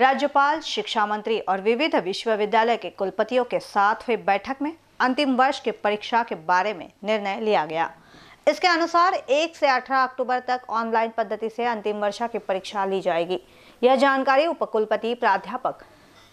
राज्यपाल शिक्षा मंत्री और विविध विश्वविद्यालय के कुलपतियों के साथ हुई बैठक में अंतिम वर्ष के परीक्षा के बारे में निर्णय लिया गया इसके अनुसार 1 से 18 अक्टूबर तक ऑनलाइन पद्धति से अंतिम वर्षा की परीक्षा ली जाएगी यह जानकारी उपकुलपति प्राध्यापक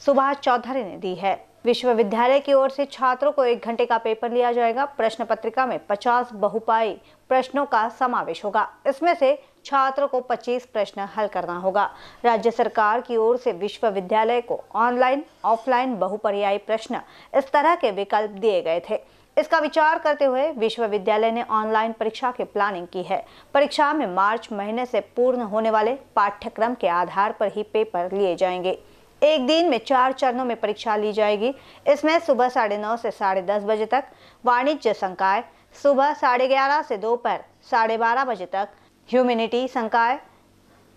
सुभाष चौधरी ने दी है विश्वविद्यालय की ओर से छात्रों को एक घंटे का पेपर लिया जाएगा प्रश्न पत्रिका में 50 बहुपाई प्रश्नों का समावेश होगा इसमें से छात्रों को 25 प्रश्न हल करना होगा राज्य सरकार की ओर से विश्वविद्यालय को ऑनलाइन ऑफलाइन बहुपर्यायी प्रश्न इस तरह के विकल्प दिए गए थे इसका विचार करते हुए विश्वविद्यालय ने ऑनलाइन परीक्षा की प्लानिंग की है परीक्षा में मार्च महीने से पूर्ण होने वाले पाठ्यक्रम के आधार पर ही पेपर लिए जाएंगे एक दिन में चार चरणों में परीक्षा ली जाएगी इसमें सुबह साढ़े नौ से साढ़े दस बजे तक वाणिज्य संकाय सुबह साढ़े ग्यारह से दोपहर साढ़े बारह बजे तक ह्यूमिनिटी संकाय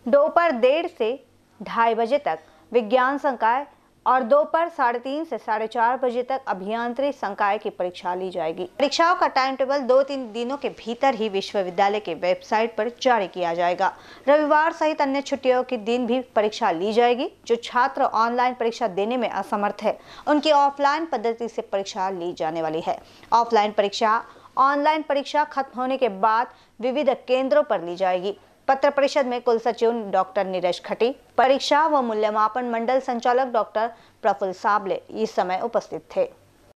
दोपहर डेढ़ से ढाई बजे तक विज्ञान संकाय और दोपहर साढ़े तीन से साढ़े चार बजे तक अभियांत्रिक संकाय की परीक्षा ली जाएगी परीक्षाओं का टाइम टेबल दो तीन दिनों के भीतर ही विश्वविद्यालय के वेबसाइट पर जारी किया जाएगा रविवार सहित अन्य छुट्टियों के दिन भी परीक्षा ली जाएगी जो छात्र ऑनलाइन परीक्षा देने में असमर्थ है उनकी ऑफलाइन पद्धति से परीक्षा ली जाने वाली है ऑफलाइन परीक्षा ऑनलाइन परीक्षा खत्म होने के बाद विविध केंद्रों पर ली जाएगी पत्र परिषद में कुल सचिव डॉक्टर नीरज खटी परीक्षा व मूल्यमापन मंडल संचालक डॉक्टर प्रफुल्ल साबले इस समय उपस्थित थे